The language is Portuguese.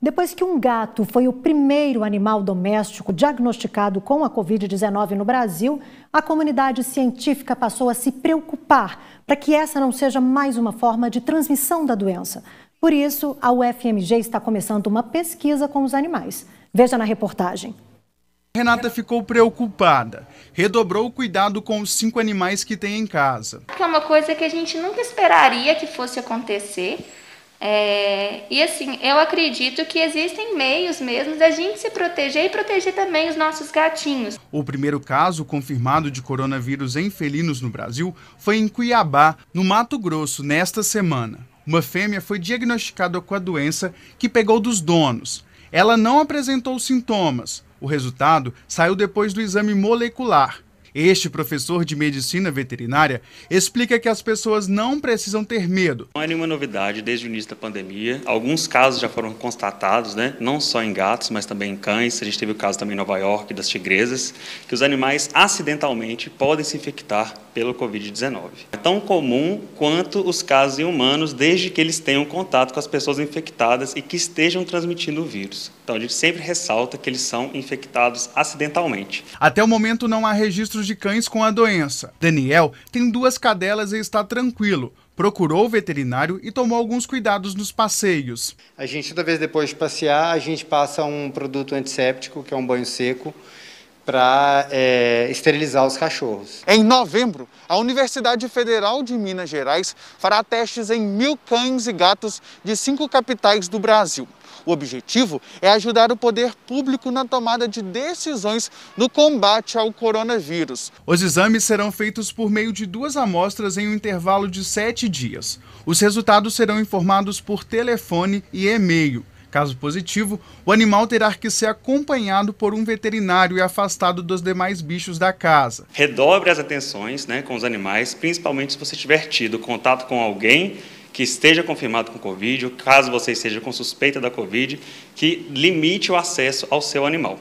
Depois que um gato foi o primeiro animal doméstico diagnosticado com a Covid-19 no Brasil, a comunidade científica passou a se preocupar para que essa não seja mais uma forma de transmissão da doença. Por isso, a UFMG está começando uma pesquisa com os animais. Veja na reportagem. Renata ficou preocupada. Redobrou o cuidado com os cinco animais que tem em casa. É uma coisa que a gente nunca esperaria que fosse acontecer é, e assim, eu acredito que existem meios mesmo da gente se proteger e proteger também os nossos gatinhos. O primeiro caso confirmado de coronavírus em felinos no Brasil foi em Cuiabá, no Mato Grosso, nesta semana. Uma fêmea foi diagnosticada com a doença que pegou dos donos. Ela não apresentou sintomas. O resultado saiu depois do exame molecular este professor de medicina veterinária explica que as pessoas não precisam ter medo. Não é nenhuma novidade desde o início da pandemia. Alguns casos já foram constatados, né? não só em gatos, mas também em cães. A gente teve o caso também em Nova York das tigresas, que os animais acidentalmente podem se infectar pelo Covid-19. É tão comum quanto os casos em humanos, desde que eles tenham contato com as pessoas infectadas e que estejam transmitindo o vírus. Então a gente sempre ressalta que eles são infectados acidentalmente. Até o momento não há registros de cães com a doença. Daniel tem duas cadelas e está tranquilo. Procurou o veterinário e tomou alguns cuidados nos passeios. A gente, toda vez depois de passear, a gente passa um produto antisséptico, que é um banho seco, para é, esterilizar os cachorros. Em novembro, a Universidade Federal de Minas Gerais fará testes em mil cães e gatos de cinco capitais do Brasil. O objetivo é ajudar o poder público na tomada de decisões no combate ao coronavírus. Os exames serão feitos por meio de duas amostras em um intervalo de sete dias. Os resultados serão informados por telefone e e-mail. Caso positivo, o animal terá que ser acompanhado por um veterinário e afastado dos demais bichos da casa. Redobre as atenções né, com os animais, principalmente se você tiver tido contato com alguém que esteja confirmado com Covid, ou caso você esteja com suspeita da Covid, que limite o acesso ao seu animal.